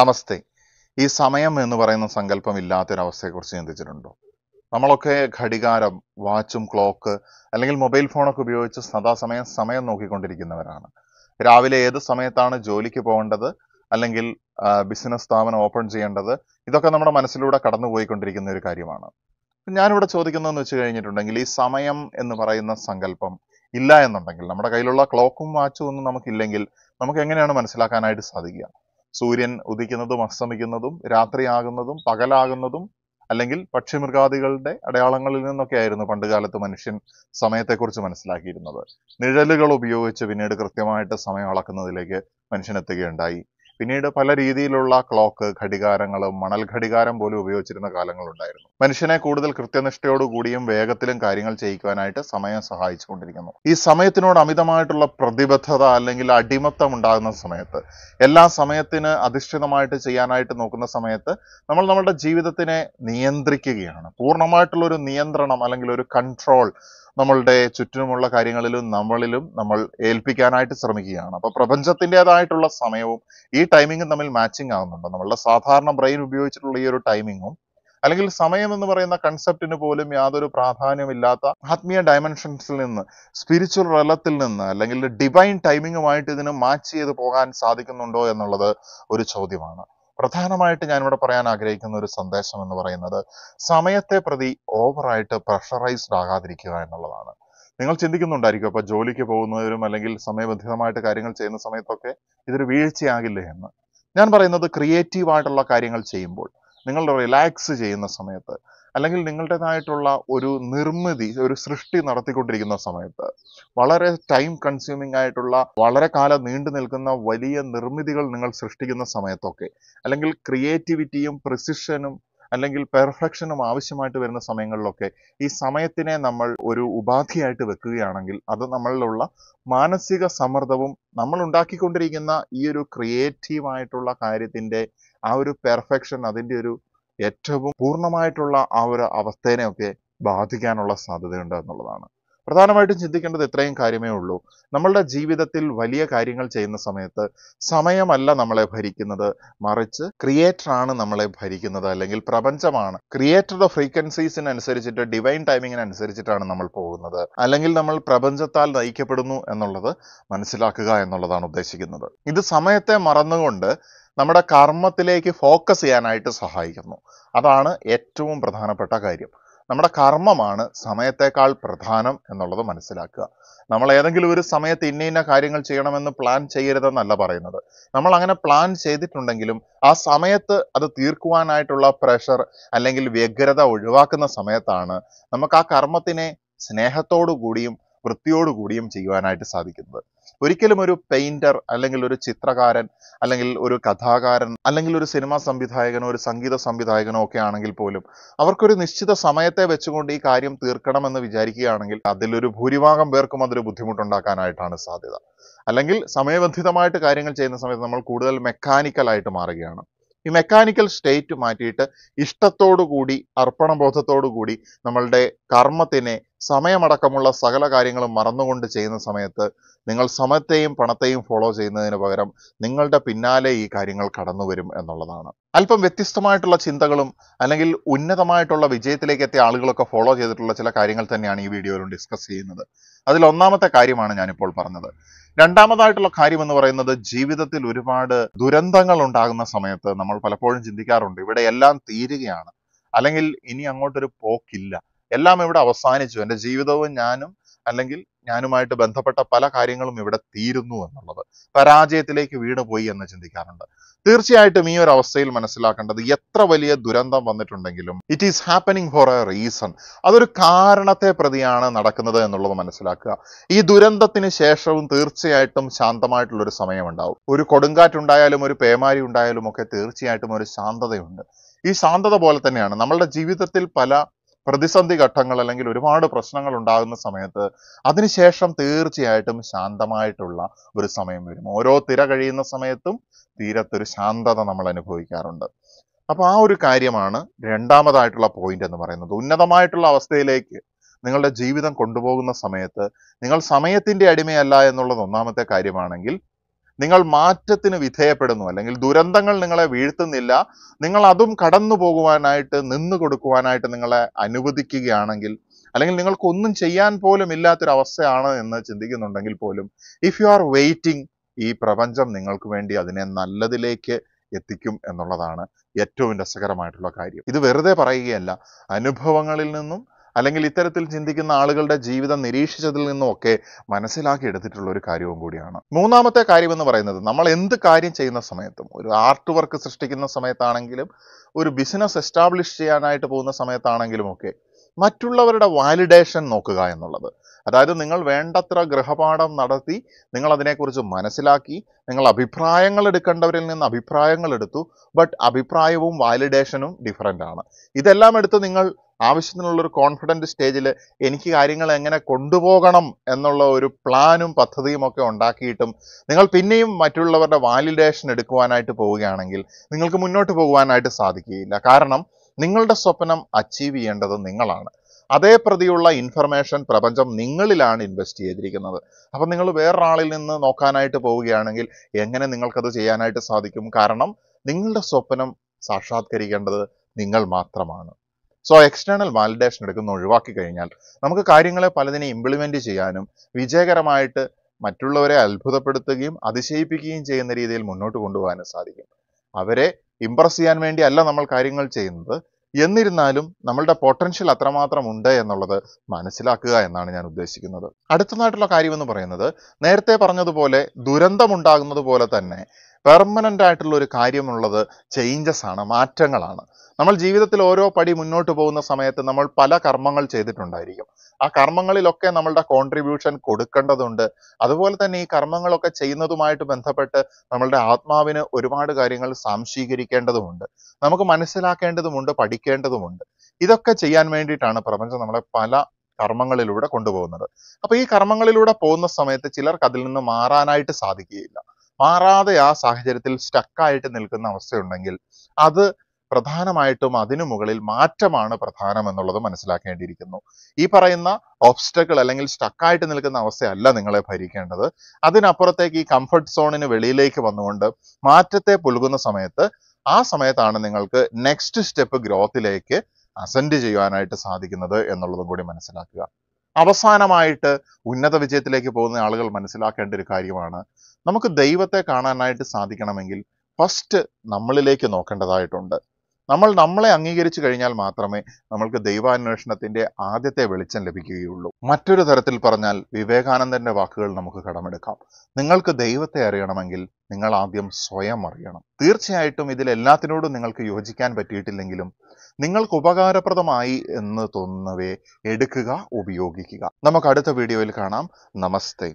നമസ്തേ ഈ സമയം എന്ന് പറയുന്ന സങ്കല്പം ഇല്ലാത്തൊരവസ്ഥയെക്കുറിച്ച് ചിന്തിച്ചിട്ടുണ്ടോ നമ്മളൊക്കെ ഘടികാരം വാച്ചും ക്ലോക്ക് അല്ലെങ്കിൽ മൊബൈൽ ഫോണൊക്കെ ഉപയോഗിച്ച് സദാസമയം സമയം നോക്കിക്കൊണ്ടിരിക്കുന്നവരാണ് രാവിലെ ഏത് സമയത്താണ് ജോലിക്ക് പോകേണ്ടത് അല്ലെങ്കിൽ ബിസിനസ് സ്ഥാപനം ഓപ്പൺ ചെയ്യേണ്ടത് ഇതൊക്കെ നമ്മുടെ മനസ്സിലൂടെ കടന്നുപോയിക്കൊണ്ടിരിക്കുന്ന ഒരു കാര്യമാണ് ഞാനിവിടെ ചോദിക്കുന്നതെന്ന് വെച്ച് കഴിഞ്ഞിട്ടുണ്ടെങ്കിൽ ഈ സമയം എന്ന് പറയുന്ന സങ്കല്പം ഇല്ല എന്നുണ്ടെങ്കിൽ നമ്മുടെ കയ്യിലുള്ള ക്ലോക്കും വാച്ചും ഒന്നും നമുക്കില്ലെങ്കിൽ നമുക്ക് എങ്ങനെയാണ് മനസ്സിലാക്കാനായിട്ട് സാധിക്കുക സൂര്യൻ ഉദിക്കുന്നതും അസ്തമിക്കുന്നതും രാത്രിയാകുന്നതും പകലാകുന്നതും അല്ലെങ്കിൽ പക്ഷിമൃഗാദികളുടെ അടയാളങ്ങളിൽ നിന്നൊക്കെ ആയിരുന്നു പണ്ടുകാലത്ത് മനുഷ്യൻ സമയത്തെക്കുറിച്ച് മനസ്സിലാക്കിയിരുന്നത് നിഴലുകൾ ഉപയോഗിച്ച് പിന്നീട് കൃത്യമായിട്ട് സമയം അളക്കുന്നതിലേക്ക് മനുഷ്യൻ എത്തുകയുണ്ടായി പിന്നീട് പല രീതിയിലുള്ള ക്ലോക്ക് ഘടികാരങ്ങൾ മണൽ ഘടികാരം പോലും ഉപയോഗിച്ചിരുന്ന കാലങ്ങളുണ്ടായിരുന്നു മനുഷ്യനെ കൂടുതൽ കൃത്യനിഷ്ഠയോടുകൂടിയും വേഗത്തിലും കാര്യങ്ങൾ ചെയ്യിക്കുവാനായിട്ട് സമയം സഹായിച്ചുകൊണ്ടിരിക്കുന്നു ഈ സമയത്തിനോട് അമിതമായിട്ടുള്ള പ്രതിബദ്ധത അല്ലെങ്കിൽ അടിമത്തം ഉണ്ടാകുന്ന സമയത്ത് എല്ലാ സമയത്തിന് അധിഷ്ഠിതമായിട്ട് ചെയ്യാനായിട്ട് നോക്കുന്ന സമയത്ത് നമ്മൾ നമ്മുടെ ജീവിതത്തിനെ നിയന്ത്രിക്കുകയാണ് പൂർണ്ണമായിട്ടുള്ള ഒരു നിയന്ത്രണം അല്ലെങ്കിൽ ഒരു കൺട്രോൾ നമ്മളുടെ ചുറ്റുമുള്ള കാര്യങ്ങളിലും നമ്മളിലും നമ്മൾ ഏൽപ്പിക്കാനായിട്ട് ശ്രമിക്കുകയാണ് അപ്പോൾ പ്രപഞ്ചത്തിൻ്റെതായിട്ടുള്ള സമയവും ഈ ടൈമിങ്ങും തമ്മിൽ മാച്ചിങ് ആകുന്നുണ്ട് നമ്മളുടെ സാധാരണ ബ്രെയിൻ ഉപയോഗിച്ചിട്ടുള്ള ഈ ഒരു ടൈമിങ്ങും അല്ലെങ്കിൽ സമയം എന്ന് പറയുന്ന കൺസെപ്റ്റിന് പോലും യാതൊരു പ്രാധാന്യമില്ലാത്ത ആത്മീയ ഡയമെൻഷൻസിൽ നിന്ന് സ്പിരിച്വൽ റലത്തിൽ നിന്ന് അല്ലെങ്കിൽ ഡിവൈൻ ടൈമിങ്ങുമായിട്ട് ഇതിന് മാച്ച് ചെയ്ത് പോകാൻ സാധിക്കുന്നുണ്ടോ എന്നുള്ളത് ഒരു ചോദ്യമാണ് പ്രധാനമായിട്ട് ഞാനിവിടെ പറയാൻ ആഗ്രഹിക്കുന്ന ഒരു സന്ദേശം എന്ന് പറയുന്നത് സമയത്തെ പ്രതി ഓവറായിട്ട് പ്രഷറൈസ്ഡ് ആകാതിരിക്കുക എന്നുള്ളതാണ് നിങ്ങൾ ചിന്തിക്കുന്നുണ്ടായിരിക്കും അപ്പോൾ ജോലിക്ക് പോകുന്നവരും അല്ലെങ്കിൽ സമയബന്ധിതമായിട്ട് കാര്യങ്ങൾ ചെയ്യുന്ന സമയത്തൊക്കെ ഇതൊരു വീഴ്ചയാകില്ലേ എന്ന് ഞാൻ പറയുന്നത് ക്രിയേറ്റീവ് ആയിട്ടുള്ള കാര്യങ്ങൾ ചെയ്യുമ്പോൾ നിങ്ങൾ റിലാക്സ് ചെയ്യുന്ന സമയത്ത് അല്ലെങ്കിൽ നിങ്ങളുടേതായിട്ടുള്ള ഒരു നിർമ്മിതി ഒരു സൃഷ്ടി നടത്തിക്കൊണ്ടിരിക്കുന്ന സമയത്ത് വളരെ ടൈം കൺസ്യൂമിംഗ് ആയിട്ടുള്ള വളരെ കാലം നീണ്ടു നിൽക്കുന്ന വലിയ നിർമ്മിതികൾ നിങ്ങൾ സൃഷ്ടിക്കുന്ന സമയത്തൊക്കെ അല്ലെങ്കിൽ ക്രിയേറ്റിവിറ്റിയും പ്രിസിഷനും അല്ലെങ്കിൽ പെർഫെക്ഷനും ആവശ്യമായിട്ട് വരുന്ന സമയങ്ങളിലൊക്കെ ഈ സമയത്തിനെ നമ്മൾ ഒരു ഉപാധിയായിട്ട് വെക്കുകയാണെങ്കിൽ അത് നമ്മളിലുള്ള മാനസിക സമ്മർദ്ദവും നമ്മൾ ഉണ്ടാക്കിക്കൊണ്ടിരിക്കുന്ന ഈ ഒരു ക്രിയേറ്റീവായിട്ടുള്ള കാര്യത്തിൻ്റെ ആ ഒരു പെർഫെക്ഷൻ അതിൻ്റെ ഒരു ഏറ്റവും പൂർണ്ണമായിട്ടുള്ള ആ ഒരു അവസ്ഥേനെയൊക്കെ ബാധിക്കാനുള്ള സാധ്യതയുണ്ട് എന്നുള്ളതാണ് പ്രധാനമായിട്ടും ചിന്തിക്കേണ്ടത് ഇത്രയും കാര്യമേ ഉള്ളൂ നമ്മളുടെ ജീവിതത്തിൽ വലിയ കാര്യങ്ങൾ ചെയ്യുന്ന സമയത്ത് സമയമല്ല നമ്മളെ ഭരിക്കുന്നത് മറിച്ച് ക്രിയേറ്റർ ആണ് നമ്മളെ ഭരിക്കുന്നത് അല്ലെങ്കിൽ പ്രപഞ്ചമാണ് ക്രിയേറ്ററുടെ ഫ്രീക്വൻസീസിനനുസരിച്ചിട്ട് ഡിവൈൻ ടൈമിങ്ങിനനുസരിച്ചിട്ടാണ് നമ്മൾ പോകുന്നത് അല്ലെങ്കിൽ നമ്മൾ പ്രപഞ്ചത്താൽ നയിക്കപ്പെടുന്നു എന്നുള്ളത് മനസ്സിലാക്കുക എന്നുള്ളതാണ് ഉദ്ദേശിക്കുന്നത് ഇത് സമയത്തെ മറന്നുകൊണ്ട് നമ്മുടെ കർമ്മത്തിലേക്ക് ഫോക്കസ് ചെയ്യാനായിട്ട് സഹായിക്കുന്നു അതാണ് ഏറ്റവും പ്രധാനപ്പെട്ട കാര്യം നമ്മുടെ കർമ്മമാണ് സമയത്തേക്കാൾ പ്രധാനം എന്നുള്ളത് മനസ്സിലാക്കുക നമ്മൾ ഏതെങ്കിലും ഒരു സമയത്ത് ഇന്ന ഇന്ന കാര്യങ്ങൾ ചെയ്യണമെന്ന് പ്ലാൻ ചെയ്യരുതെന്നല്ല പറയുന്നത് നമ്മൾ അങ്ങനെ പ്ലാൻ ചെയ്തിട്ടുണ്ടെങ്കിലും ആ സമയത്ത് അത് തീർക്കുവാനായിട്ടുള്ള പ്രഷർ അല്ലെങ്കിൽ വ്യഗ്രത ഒഴിവാക്കുന്ന സമയത്താണ് നമുക്ക് ആ കർമ്മത്തിനെ സ്നേഹത്തോടു കൂടിയും വൃത്തിയോടുകൂടിയും ചെയ്യുവാനായിട്ട് സാധിക്കുന്നത് ഒരിക്കലും ഒരു പെയിന്റർ അല്ലെങ്കിൽ ഒരു ചിത്രകാരൻ അല്ലെങ്കിൽ ഒരു കഥാകാരൻ അല്ലെങ്കിൽ ഒരു സിനിമാ സംവിധായകനോ ഒരു സംഗീത സംവിധായകനോ ഒക്കെ ആണെങ്കിൽ പോലും അവർക്കൊരു നിശ്ചിത സമയത്തെ വെച്ചുകൊണ്ട് ഈ കാര്യം തീർക്കണമെന്ന് വിചാരിക്കുകയാണെങ്കിൽ അതിലൊരു ഭൂരിഭാഗം പേർക്കും അതൊരു ബുദ്ധിമുട്ടുണ്ടാക്കാനായിട്ടാണ് സാധ്യത അല്ലെങ്കിൽ സമയബന്ധിതമായിട്ട് കാര്യങ്ങൾ ചെയ്യുന്ന സമയത്ത് നമ്മൾ കൂടുതൽ മെക്കാനിക്കലായിട്ട് മാറുകയാണ് ഈ മെക്കാനിക്കൽ സ്റ്റേറ്റ് മാറ്റിയിട്ട് ഇഷ്ടത്തോടു കൂടി അർപ്പണബോധത്തോടു കൂടി നമ്മളുടെ കർമ്മത്തിനെ സമയമടക്കമുള്ള സകല കാര്യങ്ങളും മറന്നുകൊണ്ട് ചെയ്യുന്ന സമയത്ത് നിങ്ങൾ സമയത്തെയും പണത്തെയും ഫോളോ ചെയ്യുന്നതിന് പകരം നിങ്ങളുടെ പിന്നാലെ ഈ കാര്യങ്ങൾ കടന്നു വരും എന്നുള്ളതാണ് അല്പം വ്യത്യസ്തമായിട്ടുള്ള ചിന്തകളും അല്ലെങ്കിൽ ഉന്നതമായിട്ടുള്ള വിജയത്തിലേക്ക് എത്തിയ ആളുകളൊക്കെ ഫോളോ ചെയ്തിട്ടുള്ള ചില കാര്യങ്ങൾ തന്നെയാണ് ഈ വീഡിയോയിലും ഡിസ്കസ് ചെയ്യുന്നത് അതിൽ ഒന്നാമത്തെ കാര്യമാണ് ഞാനിപ്പോൾ പറഞ്ഞത് രണ്ടാമതായിട്ടുള്ള കാര്യം എന്ന് പറയുന്നത് ജീവിതത്തിൽ ഒരുപാട് ദുരന്തങ്ങൾ ഉണ്ടാകുന്ന സമയത്ത് നമ്മൾ പലപ്പോഴും ചിന്തിക്കാറുണ്ട് ഇവിടെ എല്ലാം തീരുകയാണ് അല്ലെങ്കിൽ ഇനി അങ്ങോട്ടൊരു പോക്കില്ല എല്ലാം ഇവിടെ അവസാനിച്ചു എൻ്റെ ജീവിതവും ഞാനും അല്ലെങ്കിൽ ഞാനുമായിട്ട് ബന്ധപ്പെട്ട പല കാര്യങ്ങളും ഇവിടെ തീരുന്നു എന്നുള്ളത് പരാജയത്തിലേക്ക് വീണ് പോയി എന്ന് ചിന്തിക്കാറുണ്ട് തീർച്ചയായിട്ടും ഈ ഒരു അവസ്ഥയിൽ മനസ്സിലാക്കേണ്ടത് എത്ര വലിയ ദുരന്തം വന്നിട്ടുണ്ടെങ്കിലും it is happening for a reason അതൊരു കാരണത്തെ പ്രതിയാണ് നടക്കുന്നത് എന്നുള്ളത് മനസ്സിലാക്കുക ഈ ദുരന്തത്തിന് ശേഷവും തീർച്ചയായിട്ടും ശാന്തമായിട്ടുള്ള ഒരു സമയമുണ്ടാവും ഒരു കൊടുങ്കാറ്റുണ്ടായാലും ഒരു പേമാരി ഉണ്ടായാലും ഒക്കെ തീർച്ചയായിട്ടും ഒരു ശാന്തതയുണ്ട് ഈ ശാന്തത പോലെ തന്നെയാണ് നമ്മളുടെ ജീവിതത്തിൽ പല പ്രതിസന്ധി ഘട്ടങ്ങൾ അല്ലെങ്കിൽ ഒരുപാട് പ്രശ്നങ്ങൾ ഉണ്ടാകുന്ന സമയത്ത് അതിനുശേഷം തീർച്ചയായിട്ടും ശാന്തമായിട്ടുള്ള ഒരു സമയം വരും ഓരോ തിര കഴിയുന്ന സമയത്തും തീരത്തൊരു ശാന്തത നമ്മൾ അനുഭവിക്കാറുണ്ട് അപ്പോൾ ആ ഒരു കാര്യമാണ് രണ്ടാമതായിട്ടുള്ള പോയിന്റ് എന്ന് പറയുന്നത് ഉന്നതമായിട്ടുള്ള അവസ്ഥയിലേക്ക് നിങ്ങളുടെ ജീവിതം കൊണ്ടുപോകുന്ന സമയത്ത് നിങ്ങൾ സമയത്തിന്റെ അടിമയല്ല എന്നുള്ളത് ഒന്നാമത്തെ കാര്യമാണെങ്കിൽ നിങ്ങൾ മാറ്റത്തിന് വിധേയപ്പെടുന്നു അല്ലെങ്കിൽ ദുരന്തങ്ങൾ നിങ്ങളെ വീഴ്ത്തുന്നില്ല നിങ്ങൾ അതും കടന്നു പോകുവാനായിട്ട് നിന്നു കൊടുക്കുവാനായിട്ട് നിങ്ങളെ അനുവദിക്കുകയാണെങ്കിൽ അല്ലെങ്കിൽ നിങ്ങൾക്കൊന്നും ചെയ്യാൻ പോലും ഇല്ലാത്തൊരവസ്ഥയാണ് എന്ന് ചിന്തിക്കുന്നുണ്ടെങ്കിൽ പോലും ഇഫ് യു ആർ വെയിറ്റിംഗ് ഈ പ്രപഞ്ചം നിങ്ങൾക്ക് വേണ്ടി അതിനെ നല്ലതിലേക്ക് എത്തിക്കും എന്നുള്ളതാണ് ഏറ്റവും രസകരമായിട്ടുള്ള കാര്യം ഇത് വെറുതെ പറയുകയല്ല അനുഭവങ്ങളിൽ നിന്നും അല്ലെങ്കിൽ ഇത്തരത്തിൽ ചിന്തിക്കുന്ന ആളുകളുടെ ജീവിതം നിരീക്ഷിച്ചതിൽ നിന്നുമൊക്കെ മനസ്സിലാക്കി എടുത്തിട്ടുള്ള ഒരു കാര്യവും കൂടിയാണ് മൂന്നാമത്തെ കാര്യം എന്ന് പറയുന്നത് നമ്മൾ എന്ത് കാര്യം ചെയ്യുന്ന സമയത്തും ഒരു ആർട്ട് വർക്ക് സൃഷ്ടിക്കുന്ന സമയത്താണെങ്കിലും ഒരു ബിസിനസ് എസ്റ്റാബ്ലിഷ് ചെയ്യാനായിട്ട് പോകുന്ന സമയത്താണെങ്കിലും ഒക്കെ മറ്റുള്ളവരുടെ വാലിഡേഷൻ നോക്കുക എന്നുള്ളത് അതായത് നിങ്ങൾ വേണ്ടത്ര ഗൃഹപാഠം നടത്തി നിങ്ങൾ അതിനെക്കുറിച്ച് മനസ്സിലാക്കി നിങ്ങൾ അഭിപ്രായങ്ങൾ എടുക്കേണ്ടവരിൽ നിന്ന് അഭിപ്രായങ്ങൾ എടുത്തു ബട്ട് അഭിപ്രായവും വാലിഡേഷനും ഡിഫറൻ്റ് ആണ് ഇതെല്ലാം എടുത്ത് നിങ്ങൾ ആവശ്യത്തിനുള്ളൊരു കോൺഫിഡൻറ്റ് സ്റ്റേജിൽ എനിക്ക് കാര്യങ്ങൾ എങ്ങനെ കൊണ്ടുപോകണം എന്നുള്ള ഒരു പ്ലാനും പദ്ധതിയും ഒക്കെ ഉണ്ടാക്കിയിട്ടും നിങ്ങൾ പിന്നെയും മറ്റുള്ളവരുടെ വാലിഡേഷൻ എടുക്കുവാനായിട്ട് പോവുകയാണെങ്കിൽ നിങ്ങൾക്ക് മുന്നോട്ട് പോകുവാനായിട്ട് സാധിക്കുകയില്ല കാരണം നിങ്ങളുടെ സ്വപ്നം അച്ചീവ് ചെയ്യേണ്ടത് നിങ്ങളാണ് അതേ പ്രതിയുള്ള ഇൻഫർമേഷൻ പ്രപഞ്ചം നിങ്ങളിലാണ് ഇൻവെസ്റ്റ് ചെയ്തിരിക്കുന്നത് അപ്പം നിങ്ങൾ വേറൊരാളിൽ നിന്ന് നോക്കാനായിട്ട് പോവുകയാണെങ്കിൽ എങ്ങനെ നിങ്ങൾക്കത് ചെയ്യാനായിട്ട് സാധിക്കും കാരണം നിങ്ങളുടെ സ്വപ്നം സാക്ഷാത്കരിക്കേണ്ടത് നിങ്ങൾ മാത്രമാണ് സോ എക്സ്റ്റേണൽ വാലിഡേഷൻ എടുക്കുന്ന ഒഴിവാക്കി കഴിഞ്ഞാൽ നമുക്ക് കാര്യങ്ങളെ പലതിനെ ഇംപ്ലിമെൻ്റ് ചെയ്യാനും വിജയകരമായിട്ട് മറ്റുള്ളവരെ അത്ഭുതപ്പെടുത്തുകയും അതിശയിപ്പിക്കുകയും ചെയ്യുന്ന രീതിയിൽ മുന്നോട്ട് കൊണ്ടുപോകാനും സാധിക്കും അവരെ ഇമ്പ്രസ് ചെയ്യാൻ വേണ്ടി അല്ല നമ്മൾ കാര്യങ്ങൾ ചെയ്യുന്നത് എന്നിരുന്നാലും നമ്മളുടെ പൊട്ടൻഷ്യൽ അത്രമാത്രം ഉണ്ട് എന്നുള്ളത് മനസ്സിലാക്കുക എന്നാണ് ഞാൻ ഉദ്ദേശിക്കുന്നത് അടുത്തതായിട്ടുള്ള കാര്യമെന്ന് പറയുന്നത് നേരത്തെ പറഞ്ഞതുപോലെ ദുരന്തമുണ്ടാകുന്നത് പോലെ തന്നെ പെർമനൻ്റ് ആയിട്ടുള്ള ഒരു കാര്യമുള്ളത് ചേഞ്ചസ് ആണ് മാറ്റങ്ങളാണ് നമ്മൾ ജീവിതത്തിൽ ഓരോ പടി മുന്നോട്ട് പോകുന്ന സമയത്ത് നമ്മൾ പല കർമ്മങ്ങൾ ചെയ്തിട്ടുണ്ടായിരിക്കും ആ കർമ്മങ്ങളിലൊക്കെ നമ്മളുടെ കോൺട്രിബ്യൂഷൻ കൊടുക്കേണ്ടതുണ്ട് അതുപോലെ തന്നെ ഈ കർമ്മങ്ങളൊക്കെ ചെയ്യുന്നതുമായിട്ട് ബന്ധപ്പെട്ട് നമ്മളുടെ ആത്മാവിന് ഒരുപാട് കാര്യങ്ങൾ സംശീകരിക്കേണ്ടതുമുണ്ട് നമുക്ക് മനസ്സിലാക്കേണ്ടതുമുണ്ട് പഠിക്കേണ്ടതുമുണ്ട് ഇതൊക്കെ ചെയ്യാൻ വേണ്ടിയിട്ടാണ് പ്രപഞ്ചം നമ്മളെ പല കർമ്മങ്ങളിലൂടെ കൊണ്ടുപോകുന്നത് അപ്പൊ ഈ കർമ്മങ്ങളിലൂടെ പോകുന്ന സമയത്ത് ചിലർക്ക് അതിൽ നിന്ന് മാറാനായിട്ട് സാധിക്കുകയില്ല മാറാതെ ആ സാഹചര്യത്തിൽ സ്റ്റക്കായിട്ട് നിൽക്കുന്ന അവസ്ഥയുണ്ടെങ്കിൽ അത് പ്രധാനമായിട്ടും അതിനു മുകളിൽ മാറ്റമാണ് പ്രധാനം എന്നുള്ളത് മനസ്സിലാക്കേണ്ടിയിരിക്കുന്നു ഈ പറയുന്ന ഓബ്സ്റ്റക്കിൾ അല്ലെങ്കിൽ സ്റ്റക്കായിട്ട് നിൽക്കുന്ന അവസ്ഥയല്ല നിങ്ങളെ ഭരിക്കേണ്ടത് അതിനപ്പുറത്തേക്ക് ഈ കംഫർട്ട് സോണിന് വെളിയിലേക്ക് വന്നുകൊണ്ട് മാറ്റത്തെ പുൽകുന്ന സമയത്ത് ആ സമയത്താണ് നിങ്ങൾക്ക് നെക്സ്റ്റ് സ്റ്റെപ്പ് ഗ്രോത്തിലേക്ക് അസെൻഡ് ചെയ്യുവാനായിട്ട് സാധിക്കുന്നത് എന്നുള്ളതും കൂടി മനസ്സിലാക്കുക അവസാനമായിട്ട് ഉന്നത വിജയത്തിലേക്ക് പോകുന്ന ആളുകൾ മനസ്സിലാക്കേണ്ട ഒരു കാര്യമാണ് നമുക്ക് ദൈവത്തെ കാണാനായിട്ട് സാധിക്കണമെങ്കിൽ ഫസ്റ്റ് നമ്മളിലേക്ക് നോക്കേണ്ടതായിട്ടുണ്ട് നമ്മൾ നമ്മളെ അംഗീകരിച്ചു കഴിഞ്ഞാൽ മാത്രമേ നമ്മൾക്ക് ദൈവാന്വേഷണത്തിന്റെ ആദ്യത്തെ വെളിച്ചം ലഭിക്കുകയുള്ളൂ മറ്റൊരു തരത്തിൽ പറഞ്ഞാൽ വിവേകാനന്ദന്റെ വാക്കുകൾ നമുക്ക് കടമെടുക്കാം നിങ്ങൾക്ക് ദൈവത്തെ അറിയണമെങ്കിൽ നിങ്ങൾ ആദ്യം സ്വയം അറിയണം തീർച്ചയായിട്ടും ഇതിലെല്ലാത്തിനോടും നിങ്ങൾക്ക് യോജിക്കാൻ പറ്റിയിട്ടില്ലെങ്കിലും നിങ്ങൾക്ക് ഉപകാരപ്രദമായി എന്ന് തോന്നുന്നവയെ എടുക്കുക ഉപയോഗിക്കുക നമുക്ക് അടുത്ത വീഡിയോയിൽ കാണാം നമസ്തേ